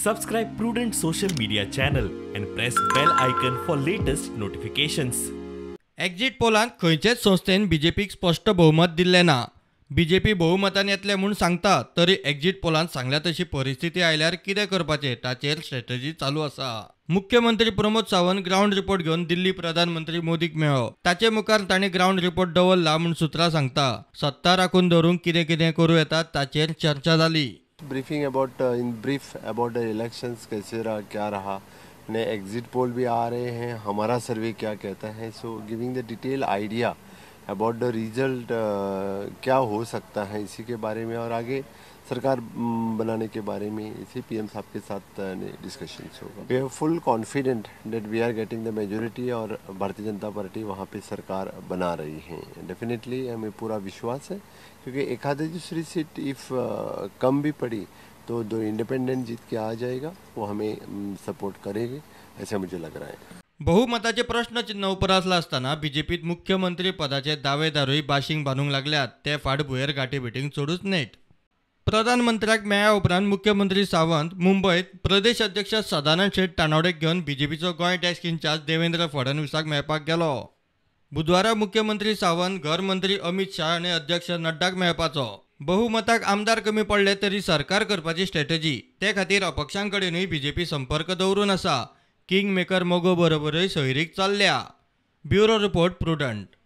Subscribe Prudent social media channel and press bell icon for latest notifications. Exit पोलांत खंयचेच संस्थेन बीजेपीक स्पष्ट बहुमत दिल्लें ना बीजेपी बहुमतान येतले म्हूण सांगता तरी एक्झिट पोलांत सांगल्या तशी परिस्थिती आयल्यार कितें करपाचें ताचेर स्ट्रॅटजी चालू आसा मुख्यमंत्री प्रमोद सावंत ग्रावंड रिपोर्ट घेवन दिल्ली प्रधानमंत्री मोदीक मेळ्ळो ताचे मुखार ताणें ग्रावंड रिपोर्ट दवरला म्हूण सुत्रां सांगता सत्ता राखून दवरूंक कितें कितें करूं येता ताचेर चर्चा जाली briefing about in brief about elections कैसे रहा क्या रहा नए एग्जिट पोल भी आ रहे हैं हमारा सर्वे क्या कहता है so giving the detail idea about the result क्या हो सकता है इसी के बारे में और आगे सरकार mm, बनाने के बारे में इसी पीएम साहब के साथ डिस्कशन uh, होगा we are full confident that we are getting the majority और भारतीय जनता पार्टी वहाँ पे सरकार बना रही है डेफिनेटली हमें पूरा विश्वास है क्योंकि एक आधी दूसरी सीट इफ़ uh, कम भी पड़ी तो दो इंडिपेंडेंट जीत के आ जाएगा वो हमें सपोर्ट mm, करेंगे ऐसा मुझे लग रहा है बहुमताचे प्रश्न चिन्ह उपरासला असताना बीजेपीत मुख्यमंत्री पदाचे दावेदारूय बाशिंग बांधूंक लागल्यात ते फाटभुंयेर गाठीभेटींक सोडूच नेट प्रधानमंत्र्याक मेळ्या उपरांत मुख्यमंत्री सावंत मुंबयत प्रदेश अध्यक्ष सदानंद शेट ताणावडेक घेवन बीजेपीचो गोंय डेस्क इन्चार्ज देवेंद्र फडणवीसाक मेळपाक गेलो बुधवारा मुख्यमंत्री सावंत घरमंत्री अमित शाह आनी अध्यक्ष नड्डाक मेळपाचो बहुमताक आमदार कमी पडले तरी सरकार करपाची स्ट्रॅटेजी ते खातीर अपक्षांकडेनूय बीजेपी संपर्क दवरून आसा मेकर मोगो बरोबरही सोयरीक चालल्या ब्युरो रिपोर्ट प्रुडंट